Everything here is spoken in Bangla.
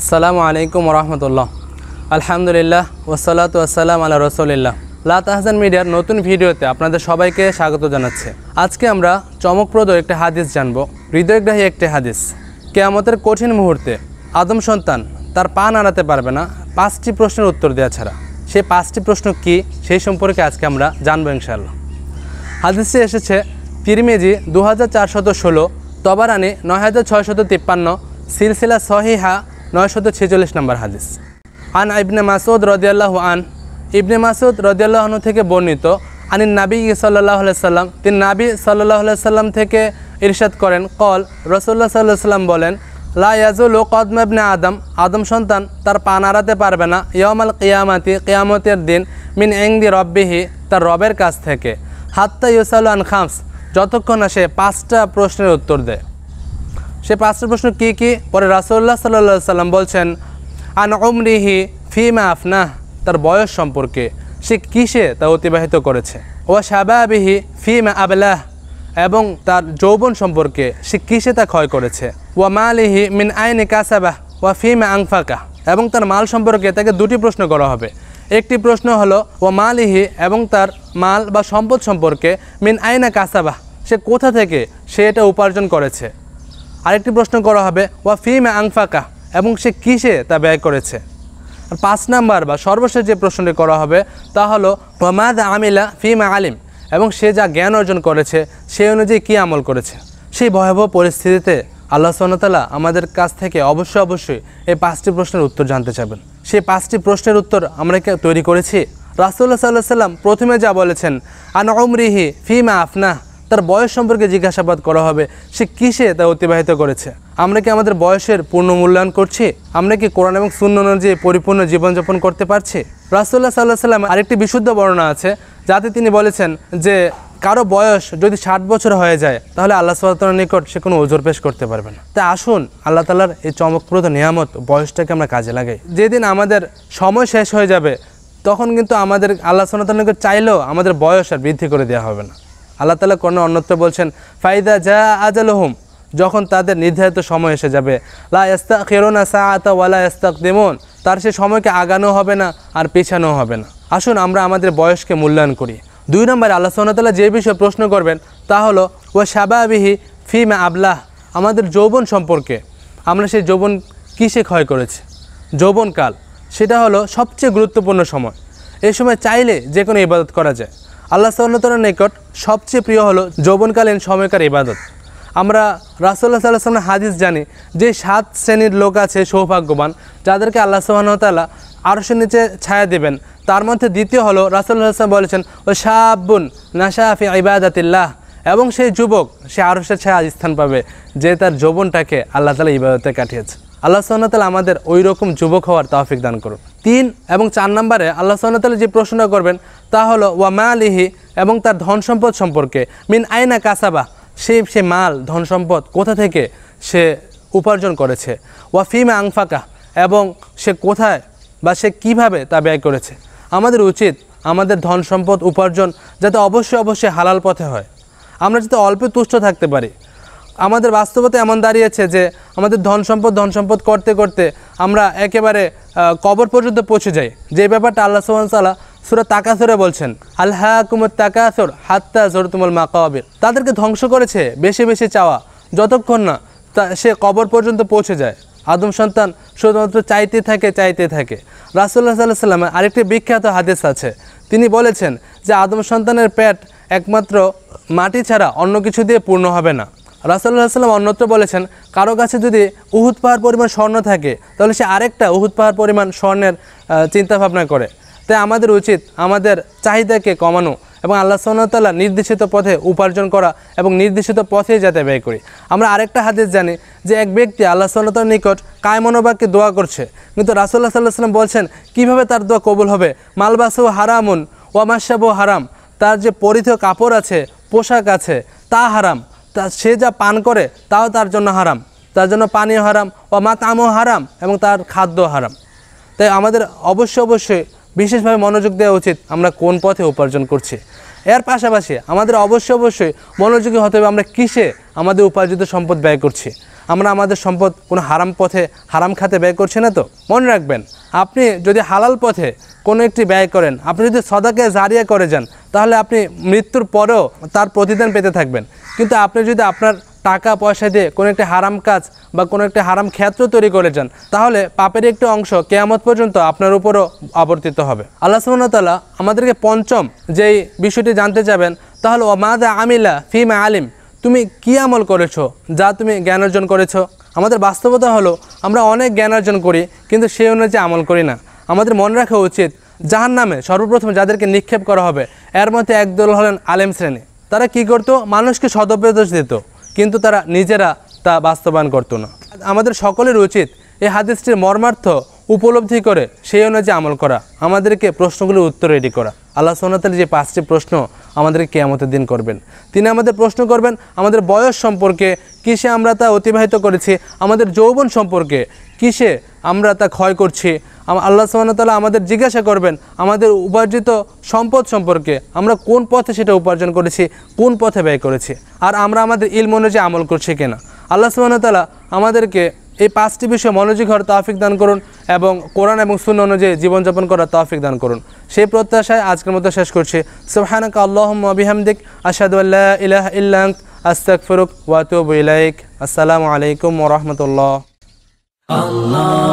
আসসালামু আলাইকুম রহমতুল্লাহ আলহামদুলিল্লাহ ওসালাত আসসালাম আল্লাহ রসলিল্লাহ লাত আহসান মিডিয়ার নতুন ভিডিওতে আপনাদের সবাইকে স্বাগত জানাচ্ছে আজকে আমরা চমকপ্রদ একটি হাদিস জানব হৃদয়গ্রাহী একটি হাদিস কেয়ামতের কঠিন মুহূর্তে আদম সন্তান তার পা নাড়াতে পারবে না পাঁচটি প্রশ্নের উত্তর দেওয়া ছাড়া সেই পাঁচটি প্রশ্ন কি সেই সম্পর্কে আজকে আমরা জানবো ইনশাআল্লাহ হাদিসে এসেছে তিরমেজি দু হাজার চারশত ষোলো তবারানি নয় হাজার ছয়শত তিপ্পান্ন সিলসিলা সহিহা নয়শত ছেচল্লিশ নম্বর হাদিস আন ইবনে মাসুদ রদিয়াল্লাহ আন ইবনে মাসুদ রদিয়াল্লাহ থেকে বর্ণিত আনি নাবি সাল্লাহ সাল্লাম তিনি নাবি সাল্লাহ সাল্লাম থেকে ইরশাদ করেন কল রসুল্লাহ সাল্লাহ সাল্লাম বলেন লাজুল কদমেবনে আদম আদম সন্তান তার পা নাড়াতে পারবে না ইয়মাল কিয়ামাতি কিয়ামতের দিন মিন এংদি রব্বিহি তার রবের কাছ থেকে হাত্তা ইউসাল আন খামস যতক্ষণ না সে পাঁচটা প্রশ্নের উত্তর দেয় সে পাঁচটা প্রশ্ন কী কী পরে রাসুল্লাহ সাল্লা সাল্লাম বলছেন আন ওমরিহি ফিমা আফনাহ তার বয়স সম্পর্কে সে কিসে তা অতিবাহিত করেছে ও সাবাবিহি ফিমা আবলাহ এবং তার যৌবন সম্পর্কে সে কিসে তা ক্ষয় করেছে মা মালিহি মিন আইনে কাসাবাহ ওয়া ফিমা আংফাকা এবং তার মাল সম্পর্কে তাকে দুটি প্রশ্ন করা হবে একটি প্রশ্ন হলো ও মালিহি এবং তার মাল বা সম্পদ সম্পর্কে মিন আইনা কাসাবাহ সে কোথা থেকে সে এটা উপার্জন করেছে আরেকটি প্রশ্ন করা হবে ওয়া ফিম আংফাকা এবং সে কিসে তা ব্যয় করেছে আর পাঁচ নাম্বার বা সর্বশেষ যে প্রশ্নটি করা হবে তা হলো ওয়ামাদ আমিলা ফিমা আলিম এবং সে যা জ্ঞান অর্জন করেছে সে অনুযায়ী কী আমল করেছে সেই ভয়াবহ পরিস্থিতিতে আল্লাহ সোনাতালা আমাদের কাছ থেকে অবশ্যই অবশ্যই এই পাঁচটি প্রশ্নের উত্তর জানতে চাবেন সেই পাঁচটি প্রশ্নের উত্তর আমরা তৈরি করেছি রাসুল্লাহ সাল্লাহ সাল্লাম প্রথমে যা বলেছেন আন অমরিহি ফিমা আফনাহ তার বয়স সম্পর্কে জিজ্ঞাসাবাদ করা হবে সে কিসে তা অতিবাহিত করেছে আমরা কি আমাদের বয়সের পূর্ণ মূল্যায়ন করছি আমরা কি কোরআন এবং শূন্য অনুযায়ী পরিপূর্ণ জীবনযাপন করতে পারছি রাসুল্লাহ সাল্লাহ সাল্লাম আরেকটি বিশুদ্ধ বর্ণনা আছে যাতে তিনি বলেছেন যে কারো বয়স যদি ষাট বছর হয়ে যায় তাহলে আল্লাহ সাল্লাহ নিকট সে কোনো ওজোর পেশ করতে পারবে না তাই আসুন আল্লাহ তালার এই চমকপ্রদ নিয়ামত বয়সটাকে আমরা কাজে লাগাই যেদিন আমাদের সময় শেষ হয়ে যাবে তখন কিন্তু আমাদের আল্লাহ সাল্লাহ নিকট চাইলেও আমাদের বয়স আর বৃদ্ধি করে দেওয়া হবে না আল্লাহ তালা কোনো অন্যত্র বলছেন ফাইদা যা আজাল হুম যখন তাদের নির্ধারিত সময় এসে যাবে লা ইস্তাক খেরোনা সা আতা ওয়ালা ইস্তাক দেমন তার সে সময়কে আগানো হবে না আর পেছানো হবে না আসুন আমরা আমাদের বয়সকে মূল্যায়ন করি দুই নম্বরে আল্লাহ সোনাতাল্লাহ যে বিষয়ে প্রশ্ন করবেন তা হলো ও সাবাবিহি ফিমা আবলাহ আমাদের যৌবন সম্পর্কে আমরা সেই যৌবন কিসে ক্ষয় করেছি যৌবনকাল সেটা হলো সবচেয়ে গুরুত্বপূর্ণ সময় এই সময় চাইলে যে কোনো ইবাদত করা যায় আল্লাহ সাল্লাহতালার নিকট সবচেয়ে প্রিয় হলো যৌবনকালীন সময়কার ইবাদত আমরা রাসুল্লাহ সাল্লাহ সাল্লাম হাদিস জানি যে সাত শ্রেণীর লোক আছে সৌভাগ্যবান যাদেরকে আল্লাহ সুবাহতালা সে নিচে ছায়া দেবেন তার মধ্যে দ্বিতীয় হলো রাসুল্লাহ সাল্লাম বলেছেন ও শাহাবুন নাশাহাফি ইবাদাতিল্লাহ এবং সেই যুবক সে সে ছায়া স্থান পাবে যে তার যৌবনটাকে আল্লাহ তালা ইবাদতে কাটিয়েছে আল্লাহ তালা আমাদের ওই রকম যুবক হওয়ার তাহফিক দান করুন তিন এবং চার নম্বরে আল্লাহ সাল্লাহ যে প্রশ্ন করবেন তা হলো ওয়া মা আলিহি এবং তার ধন সম্পদ সম্পর্কে মিন আয়না কাসাবা সে সে মাল ধন সম্পদ কোথা থেকে সে উপার্জন করেছে ওয়া ফিমা আংফাকা এবং সে কোথায় বা সে কিভাবে তা ব্যয় করেছে আমাদের উচিত আমাদের ধন সম্পদ উপার্জন যাতে অবশ্যই অবশ্যই হালাল পথে হয় আমরা যাতে অল্পে তুষ্ট থাকতে পারি আমাদের বাস্তবতা এমন দাঁড়িয়েছে যে আমাদের ধন সম্পদ ধন সম্পদ করতে করতে আমরা একেবারে কবর পর্যন্ত পৌঁছে যাই যে ব্যাপারটা আল্লাহ সোহান সাল্লাহ সুরা তাকাসরে বলছেন আল্লাহ কুমুর তাকাসর হাত্তা জরতুমল মা কবির তাদেরকে ধ্বংস করেছে বেশি বেশি চাওয়া যতক্ষণ না তা সে কবর পর্যন্ত পৌঁছে যায় আদম সন্তান শুধুমাত্র চাইতে থাকে চাইতে থাকে রাসুল্লাহ সাল্লাহ সাল্লামের আরেকটি বিখ্যাত হাদিস আছে তিনি বলেছেন যে আদম সন্তানের পেট একমাত্র মাটি ছাড়া অন্য কিছু দিয়ে পূর্ণ হবে না রাসাল্লাহ সাল্লাম অন্যত্র বলেছেন কারো কাছে যদি উহুদ পাহাড় পরিমাণ স্বর্ণ থাকে তাহলে সে আরেকটা উহুদ পাহাড় পরিমাণ স্বর্ণের চিন্তাভাবনা করে তাই আমাদের উচিত আমাদের চাহিদাকে কমানো এবং আল্লাহ সাল্লাহ নির্দেশিত পথে উপার্জন করা এবং নির্দেশিত পথে যাতে ব্যয় করি আমরা আরেকটা হাদিস জানি যে এক ব্যক্তি আল্লাহ সাল্লাহর নিকট কায়মনোবাককে দোয়া করছে কিন্তু রাসুল্লাহ সাল্লাহ সাল্লাম বলছেন কীভাবে তার দোয়া কবুল হবে মালবাসু হারামুন ওয়ামাশাবু হারাম তার যে পরিধ কাপড় আছে পোশাক আছে তা হারাম তা সে যা পান করে তাও তার জন্য হারাম তার জন্য পানীয় হারাম ও মাতামও হারাম এবং তার খাদ্য হারাম তাই আমাদের অবশ্যই অবশ্যই বিশেষভাবে মনোযোগ দেওয়া উচিত আমরা কোন পথে উপার্জন করছি এর পাশাপাশি আমাদের অবশ্যই অবশ্যই মনোযোগী হতে হবে আমরা কিসে আমাদের উপার্জিত সম্পদ ব্যয় করছি আমরা আমাদের সম্পদ কোনো হারাম পথে হারাম খাতে ব্যয় করছি না তো মনে রাখবেন আপনি যদি হালাল পথে কোনো একটি ব্যয় করেন আপনি যদি সদাকে জারিয়া করে যান তাহলে আপনি মৃত্যুর পরেও তার প্রতিদান পেতে থাকবেন কিন্তু আপনি যদি আপনার টাকা পয়সা দিয়ে কোনো একটি হারাম কাজ বা কোনো একটি হারাম ক্ষেত্র তৈরি করে যান তাহলে পাপের একটি অংশ কেয়ামত পর্যন্ত আপনার উপরও আবর্তিত হবে আল্লাহ সুমনতালা আমাদেরকে পঞ্চম যেই বিষয়টি জানতে চাবেন তাহলে মাদা আমিলা ফিমা আলিম তুমি কি আমল করেছো যা তুমি জ্ঞান অর্জন করেছো আমাদের বাস্তবতা হলো আমরা অনেক জ্ঞান অর্জন করি কিন্তু সেই অনুযায়ী আমল করি না আমাদের মনে রাখা উচিত যাহার নামে সর্বপ্রথম যাদেরকে নিক্ষেপ করা হবে এর মধ্যে একদল হলেন আলেম শ্রেণী তারা কি করত মানুষকে সদপ্রদোষ দিত কিন্তু তারা নিজেরা তা বাস্তবায়ন করতো না আমাদের সকলের উচিত এই হাদিসটির মর্মার্থ উপলব্ধি করে সেই অনুযায়ী আমল করা আমাদেরকে প্রশ্নগুলোর উত্তর রেডি করা আল্লাহ সোনাতের যে পাঁচটি প্রশ্ন আমাদেরকে কেয়ামতের দিন করবেন তিনি আমাদের প্রশ্ন করবেন আমাদের বয়স সম্পর্কে কিসে আমরা তা অতিবাহিত করেছি আমাদের যৌবন সম্পর্কে কিসে আমরা তা ক্ষয় করছি আল্লাহ সুবাহতাল্লাহ আমাদের জিজ্ঞাসা করবেন আমাদের উপার্জিত সম্পদ সম্পর্কে আমরা কোন পথে সেটা উপার্জন করেছি কোন পথে ব্যয় করেছি আর আমরা আমাদের ইলম অনুযায়ী আমল করছি কিনা আল্লাহ সুবাহতাল্লাহ আমাদেরকে এই পাঁচটি বিষয়ে মনোযোগ হওয়ার তৌফিক দান করুন এবং কোরআন এবং শূন্য অনুযায়ী জীবনযাপন করার তৌফিক দান করুন সেই প্রত্যাশায় আজকের মতো শেষ করছি আল্লাহ আল্লাহমদিক আসাদুল্লাহ ইলাহ ইল্লাং আস্তাক ফরুক ওয়াতুব ইলাইক আসসালামু আলাইকুম ওরহমতুল্লাহ আল্লাহ